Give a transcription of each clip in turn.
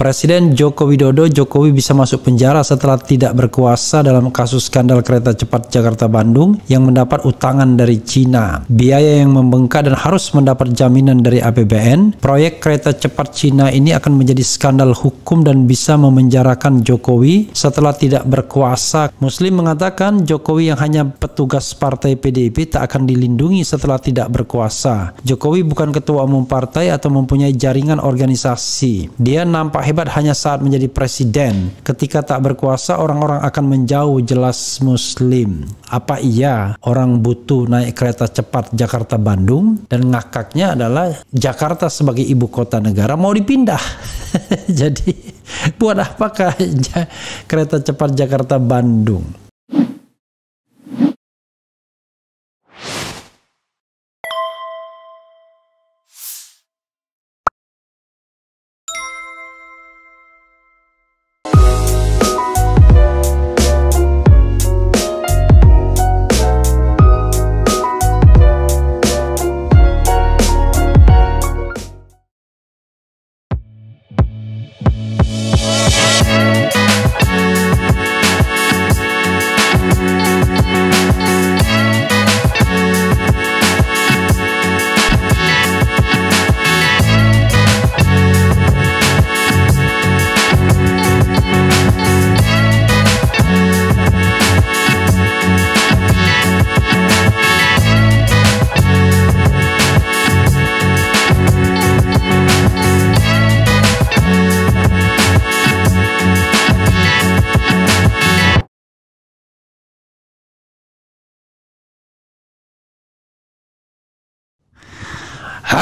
Presiden Joko Widodo Jokowi bisa masuk penjara setelah tidak berkuasa dalam kasus skandal kereta cepat Jakarta-Bandung yang mendapat utangan dari Cina. Biaya yang membengkak dan harus mendapat jaminan dari APBN, proyek kereta cepat Cina ini akan menjadi skandal hukum dan bisa memenjarakan Jokowi setelah tidak berkuasa. Muslim mengatakan Jokowi yang hanya petugas partai PDIP tak akan dilindungi setelah tidak berkuasa. Jokowi bukan ketua umum partai atau mempunyai jaringan organisasi. Dia nampak hebat hanya saat menjadi presiden. Ketika tak berkuasa, orang-orang akan menjauh jelas muslim. Apa iya orang butuh naik kereta cepat Jakarta-Bandung? Dan ngakaknya adalah Jakarta sebagai ibu kota negara mau dipindah. Jadi buat apakah kereta cepat Jakarta-Bandung?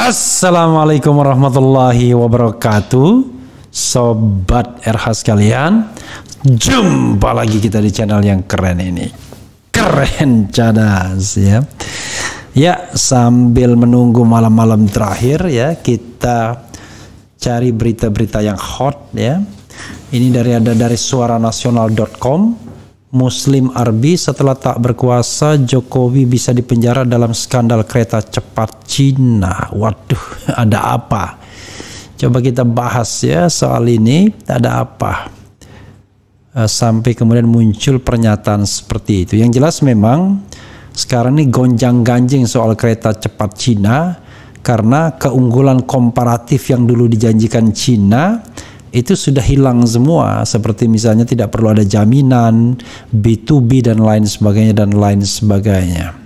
Assalamualaikum warahmatullahi wabarakatuh Sobat RH sekalian Jumpa lagi kita di channel yang keren ini Keren cadas ya Ya sambil menunggu malam-malam terakhir ya Kita cari berita-berita yang hot ya Ini dari ada dari suaranasional.com Muslim Arbi setelah tak berkuasa Jokowi bisa dipenjara dalam skandal kereta cepat Cina. Waduh, ada apa? Coba kita bahas ya soal ini. Ada apa? Eh, sampai kemudian muncul pernyataan seperti itu. Yang jelas memang sekarang ini gonjang-ganjing soal kereta cepat Cina karena keunggulan komparatif yang dulu dijanjikan Cina itu sudah hilang semua seperti misalnya tidak perlu ada jaminan B2B dan lain sebagainya dan lain sebagainya.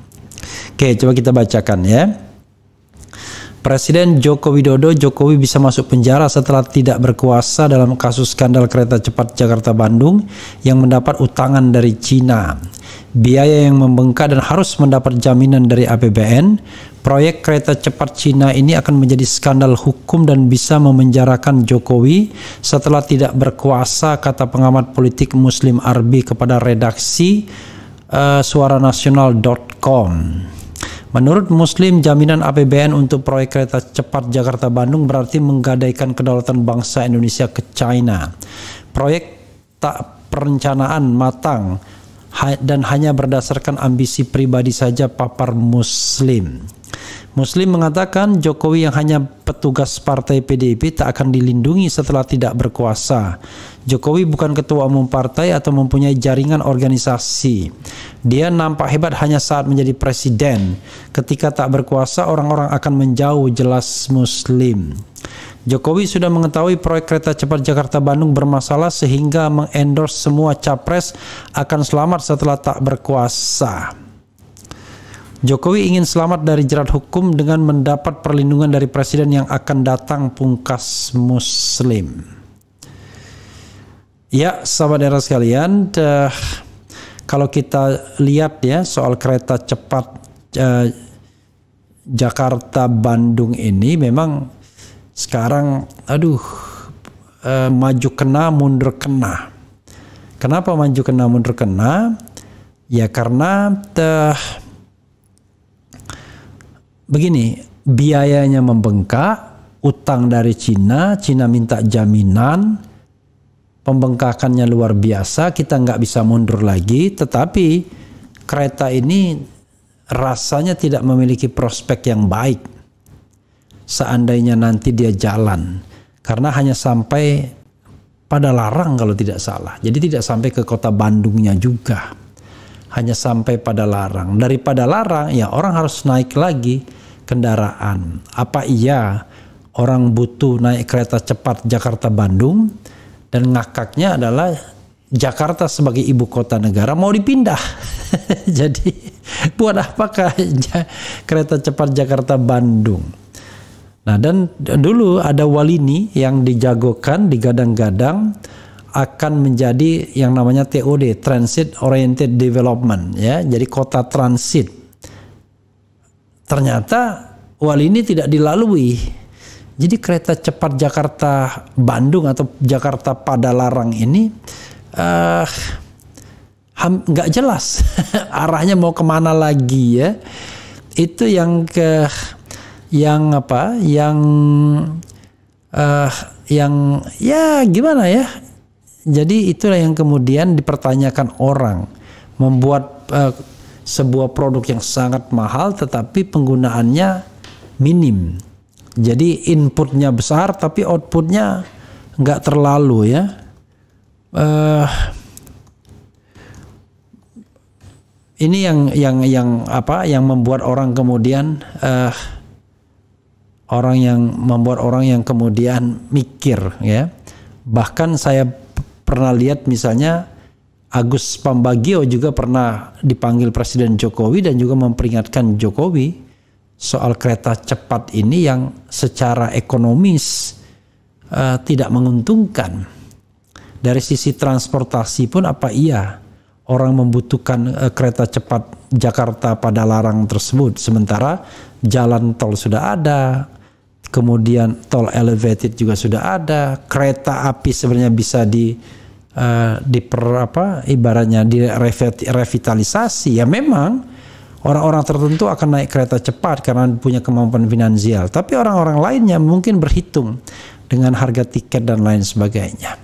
Oke, coba kita bacakan ya. Presiden Joko Widodo Jokowi bisa masuk penjara setelah tidak berkuasa dalam kasus skandal kereta cepat Jakarta-Bandung yang mendapat utangan dari Cina. Biaya yang membengkak dan harus mendapat jaminan dari APBN proyek kereta cepat Cina ini akan menjadi skandal hukum dan bisa memenjarakan Jokowi setelah tidak berkuasa kata pengamat politik Muslim Arbi kepada redaksi uh, eh, suaranasional.com. Menurut Muslim, jaminan APBN untuk proyek kereta cepat Jakarta-Bandung berarti menggadaikan kedaulatan bangsa Indonesia ke China. Proyek tak perencanaan matang dan hanya berdasarkan ambisi pribadi saja papar muslim. Muslim mengatakan Jokowi yang hanya petugas partai PDIP tak akan dilindungi setelah tidak berkuasa. Jokowi bukan ketua umum partai atau mempunyai jaringan organisasi. Dia nampak hebat hanya saat menjadi presiden. Ketika tak berkuasa, orang-orang akan menjauh jelas Muslim. Jokowi sudah mengetahui proyek kereta cepat Jakarta-Bandung bermasalah sehingga mengendorse semua capres akan selamat setelah tak berkuasa. Jokowi ingin selamat dari jerat hukum dengan mendapat perlindungan dari presiden yang akan datang pungkas muslim. Ya, sahabat era sekalian, eh, kalau kita lihat ya soal kereta cepat eh, Jakarta-Bandung ini memang sekarang aduh eh, maju kena mundur kena. Kenapa maju kena mundur kena? Ya karena teh begini, biayanya membengkak, utang dari Cina, Cina minta jaminan, pembengkakannya luar biasa, kita nggak bisa mundur lagi, tetapi kereta ini rasanya tidak memiliki prospek yang baik seandainya nanti dia jalan karena hanya sampai pada Larang kalau tidak salah. Jadi tidak sampai ke kota Bandungnya juga. Hanya sampai pada Larang. Daripada Larang ya orang harus naik lagi kendaraan. Apa iya orang butuh naik kereta cepat Jakarta Bandung dan ngakaknya adalah Jakarta sebagai ibu kota negara mau dipindah. Jadi buat apakah kereta cepat Jakarta Bandung? Nah dan dulu ada walini yang dijagokan, digadang-gadang akan menjadi yang namanya TOD, Transit Oriented Development ya. Jadi kota transit. Ternyata walini tidak dilalui. Jadi kereta cepat Jakarta Bandung atau Jakarta Padalarang ini uh, nggak jelas arahnya mau kemana lagi ya. Itu yang ke yang apa yang uh, yang ya gimana ya jadi itulah yang kemudian dipertanyakan orang membuat uh, sebuah produk yang sangat mahal tetapi penggunaannya minim jadi inputnya besar tapi outputnya nggak terlalu ya uh, ini yang yang yang apa yang membuat orang kemudian uh, orang yang membuat orang yang kemudian mikir ya. Bahkan saya pernah lihat misalnya Agus Pambagio juga pernah dipanggil Presiden Jokowi dan juga memperingatkan Jokowi soal kereta cepat ini yang secara ekonomis uh, tidak menguntungkan. Dari sisi transportasi pun apa iya orang membutuhkan uh, kereta cepat Jakarta pada larang tersebut sementara jalan tol sudah ada, kemudian tol elevated juga sudah ada, kereta api sebenarnya bisa di uh, diper apa ibaratnya direvitalisasi ya memang orang-orang tertentu akan naik kereta cepat karena punya kemampuan finansial, tapi orang-orang lainnya mungkin berhitung dengan harga tiket dan lain sebagainya.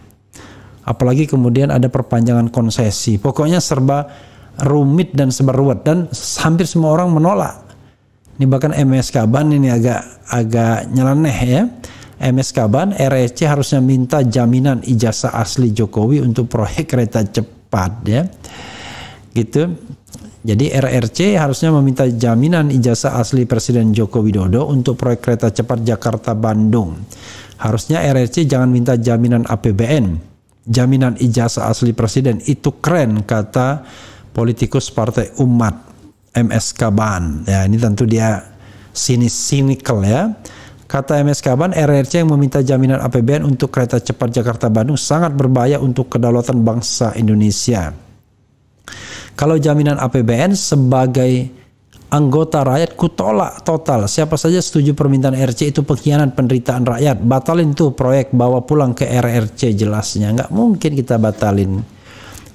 Apalagi kemudian ada perpanjangan konsesi. Pokoknya serba rumit dan serba dan hampir semua orang menolak ini bahkan MS Kaban ini agak agak nyeleneh ya. MS Kaban RSC e harusnya minta jaminan ijazah asli Jokowi untuk proyek kereta cepat ya. Gitu. Jadi RRC e harusnya meminta jaminan ijazah asli Presiden Joko Widodo untuk proyek kereta cepat Jakarta-Bandung. Harusnya RRC e jangan minta jaminan APBN. Jaminan ijazah asli Presiden itu keren kata politikus Partai Umat MS Kaban. Ya, ini tentu dia sinis sinikal ya. Kata MS Kaban, RRC yang meminta jaminan APBN untuk kereta cepat Jakarta-Bandung sangat berbahaya untuk kedaulatan bangsa Indonesia. Kalau jaminan APBN sebagai anggota rakyat kutolak total. Siapa saja setuju permintaan RC itu pengkhianat penderitaan rakyat. Batalin tuh proyek bawa pulang ke RRC jelasnya. Nggak mungkin kita batalin.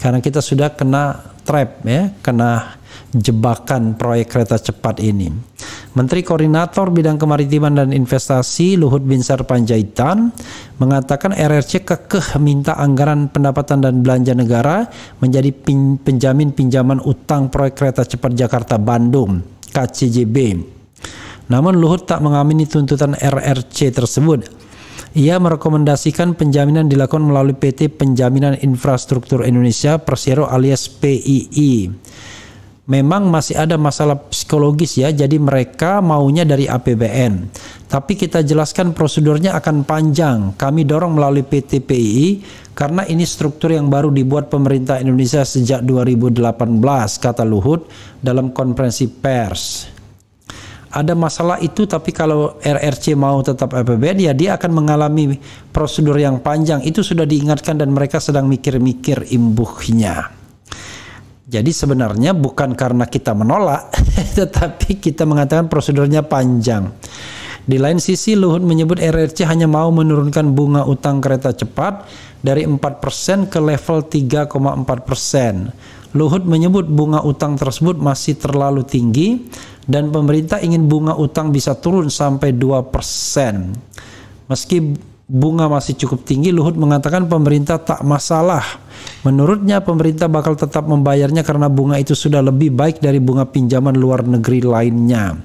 Karena kita sudah kena trap ya, kena jebakan proyek kereta cepat ini. Menteri Koordinator Bidang Kemaritiman dan Investasi Luhut Binsar Panjaitan mengatakan RRC kekeh minta anggaran pendapatan dan belanja negara menjadi penjamin pinjaman utang proyek kereta cepat Jakarta-Bandung KCJB. Namun Luhut tak mengamini tuntutan RRC tersebut. Ia merekomendasikan penjaminan dilakukan melalui PT Penjaminan Infrastruktur Indonesia Persero alias PII memang masih ada masalah psikologis ya, jadi mereka maunya dari APBN. Tapi kita jelaskan prosedurnya akan panjang. Kami dorong melalui PTPI karena ini struktur yang baru dibuat pemerintah Indonesia sejak 2018 kata Luhut dalam konferensi pers. Ada masalah itu tapi kalau RRC mau tetap APBN ya dia akan mengalami prosedur yang panjang. Itu sudah diingatkan dan mereka sedang mikir-mikir imbuhnya. Jadi sebenarnya bukan karena kita menolak, tetapi kita mengatakan prosedurnya panjang. Di lain sisi Luhut menyebut RRC hanya mau menurunkan bunga utang kereta cepat dari 4% ke level 3,4%. Luhut menyebut bunga utang tersebut masih terlalu tinggi dan pemerintah ingin bunga utang bisa turun sampai 2%. Meski bunga masih cukup tinggi, Luhut mengatakan pemerintah tak masalah Menurutnya pemerintah bakal tetap membayarnya karena bunga itu sudah lebih baik dari bunga pinjaman luar negeri lainnya.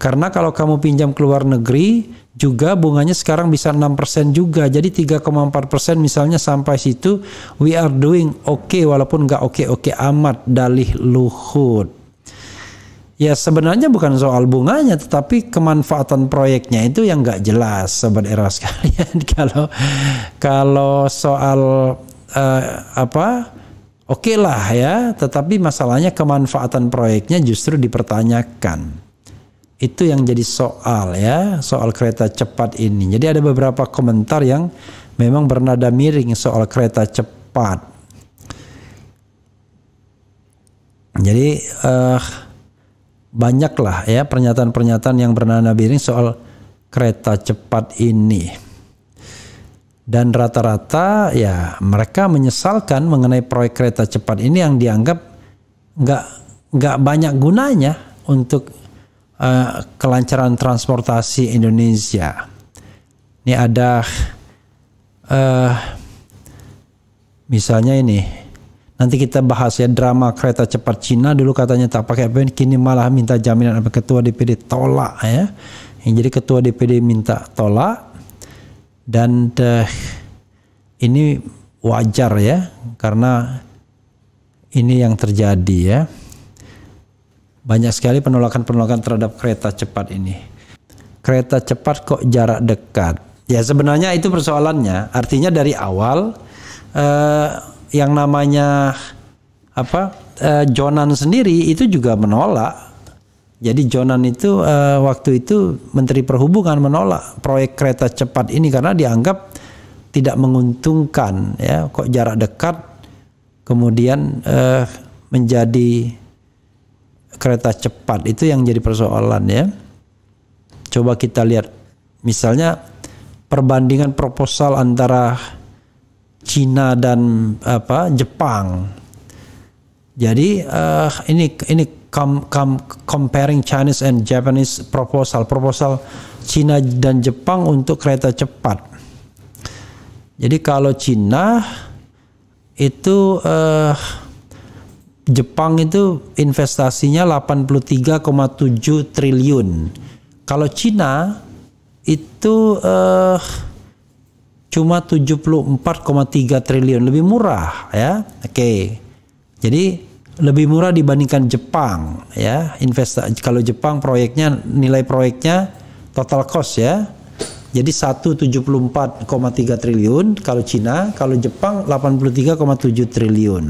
Karena kalau kamu pinjam ke luar negeri juga bunganya sekarang bisa 6% juga. Jadi 3,4% misalnya sampai situ we are doing oke okay, walaupun nggak oke-oke okay -okay amat dalih Luhut. Ya sebenarnya bukan soal bunganya tetapi kemanfaatan proyeknya itu yang nggak jelas sobat era sekalian kalau kalau soal uh, apa oke okay lah ya, tetapi masalahnya kemanfaatan proyeknya justru dipertanyakan. Itu yang jadi soal ya, soal kereta cepat ini. Jadi ada beberapa komentar yang memang bernada miring soal kereta cepat. Jadi uh, banyaklah ya pernyataan-pernyataan yang bernada miring soal kereta cepat ini dan rata-rata ya mereka menyesalkan mengenai proyek kereta cepat ini yang dianggap nggak nggak banyak gunanya untuk uh, kelancaran transportasi Indonesia. Ini ada uh, misalnya ini nanti kita bahas ya drama kereta cepat Cina dulu katanya tak pakai apa kini malah minta jaminan apa ketua DPD tolak ya. Jadi ketua DPD minta tolak dan uh, ini wajar ya karena ini yang terjadi ya banyak sekali penolakan-penolakan terhadap kereta cepat ini kereta cepat kok jarak dekat ya sebenarnya itu persoalannya artinya dari awal uh, yang namanya apa uh, Jonan sendiri itu juga menolak jadi Jonan itu uh, waktu itu Menteri Perhubungan menolak proyek kereta cepat ini karena dianggap tidak menguntungkan ya kok jarak dekat kemudian uh, menjadi kereta cepat itu yang jadi persoalan ya. Coba kita lihat misalnya perbandingan proposal antara Cina dan apa Jepang. Jadi uh, ini ini com, com, comparing Chinese and Japanese proposal proposal Cina dan Jepang untuk kereta cepat. Jadi kalau Cina itu eh, Jepang itu investasinya 83,7 triliun. Kalau Cina itu eh, cuma 74,3 triliun lebih murah ya. Oke. Okay. Jadi lebih murah dibandingkan Jepang ya investa kalau Jepang proyeknya nilai proyeknya total cost ya jadi 174,3 triliun kalau Cina kalau Jepang 83,7 triliun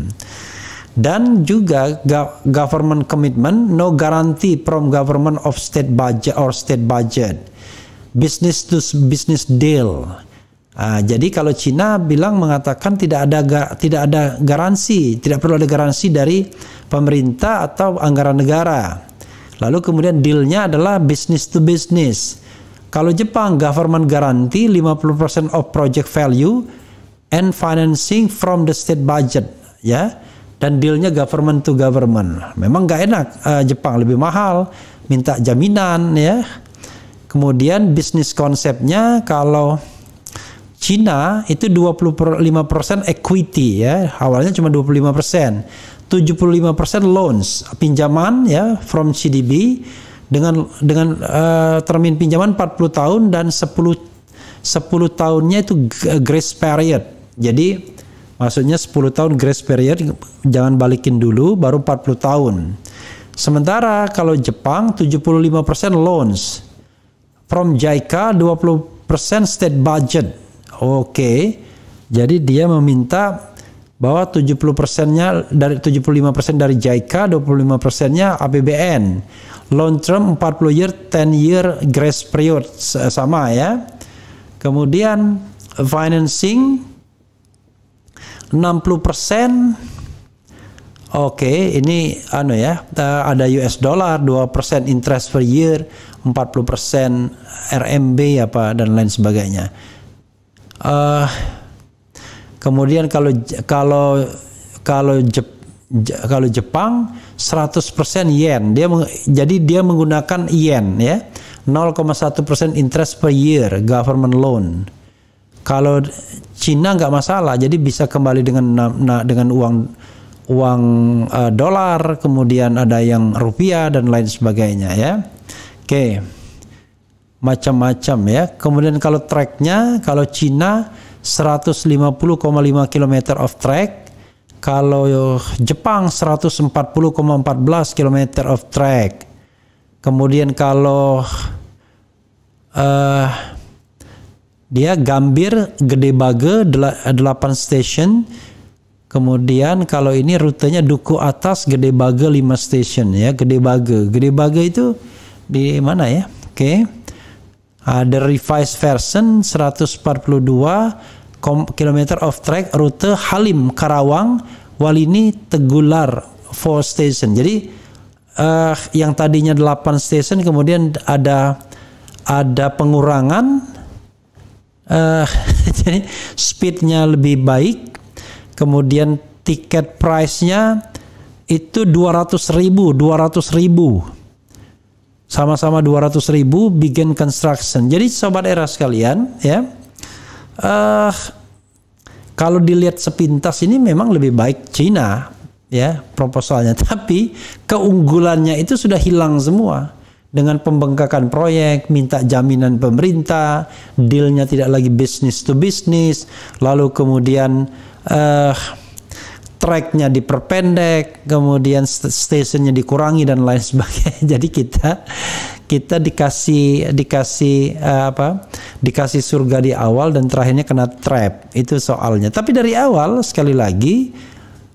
dan juga government commitment no guarantee from government of state budget or state budget business to business deal Uh, jadi kalau Cina bilang mengatakan tidak ada tidak ada garansi, tidak perlu ada garansi dari pemerintah atau anggaran negara. Lalu kemudian dealnya adalah business to business. Kalau Jepang government garanti 50% of project value and financing from the state budget, ya. Dan dealnya government to government. Memang nggak enak uh, Jepang lebih mahal, minta jaminan, ya. Kemudian bisnis konsepnya kalau Cina itu 25% equity ya, awalnya cuma 25%. 75% loans, pinjaman ya from CDB dengan dengan uh, termin pinjaman 40 tahun dan 10 10 tahunnya itu grace period. Jadi maksudnya 10 tahun grace period jangan balikin dulu baru 40 tahun. Sementara kalau Jepang 75% loans. From JICA 20% state budget. Oke. Okay. Jadi dia meminta bahwa 70 persennya dari 75 persen dari JICA, 25 persennya APBN. Long term 40 year, 10 year grace period sama ya. Kemudian financing 60 persen. Oke, okay, ini anu ya, eh, ada US dollar 2 persen interest per year, 40 persen RMB apa dan lain sebagainya. Uh, kemudian kalau kalau kalau Jep, kalau Jepang 100% yen, dia meng, jadi dia menggunakan yen ya. 0,1% interest per year government loan. Kalau Cina nggak masalah, jadi bisa kembali dengan nah, dengan uang uang uh, dolar, kemudian ada yang rupiah dan lain sebagainya ya. Oke. Okay macam-macam ya. Kemudian kalau tracknya, kalau Cina 150,5 km of track, kalau Jepang 140,14 km of track. Kemudian kalau uh, dia Gambir Gede Bage 8 station. Kemudian kalau ini rutenya Duku Atas Gede Bage 5 station ya, Gede Bage. Gede Bage itu di mana ya? Oke. Okay. Ada revised version 142 kilometer of track rute Halim Karawang Walini Tegular 4 station. Jadi uh, yang tadinya 8 station kemudian ada ada pengurangan uh, jadi speednya lebih baik kemudian tiket price-nya itu ratus ribu ratus ribu sama-sama 200 ribu Begin construction jadi sobat era sekalian ya uh, kalau dilihat sepintas ini memang lebih baik Cina ya proposalnya tapi keunggulannya itu sudah hilang semua dengan pembengkakan proyek, minta jaminan pemerintah, dealnya tidak lagi bisnis to bisnis, lalu kemudian uh, tracknya diperpendek, kemudian stationnya dikurangi dan lain sebagainya. Jadi kita kita dikasih dikasih eh, apa? Dikasih surga di awal dan terakhirnya kena trap. Itu soalnya. Tapi dari awal sekali lagi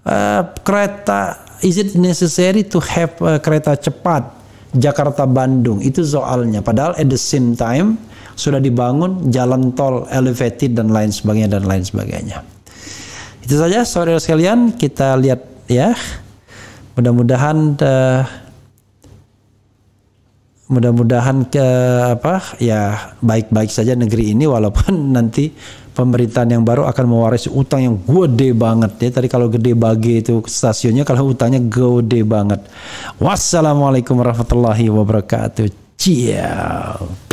uh, kereta is it necessary to have uh, kereta cepat Jakarta Bandung itu soalnya. Padahal at the same time sudah dibangun jalan tol elevated dan lain sebagainya dan lain sebagainya. Itu saja saudara sekalian kita lihat ya. Mudah-mudahan uh, mudah-mudahan ke apa ya baik-baik saja negeri ini walaupun nanti pemerintahan yang baru akan mewarisi utang yang gede banget ya tadi kalau gede bagi itu stasiunnya kalau utangnya gede banget wassalamualaikum warahmatullahi wabarakatuh ciao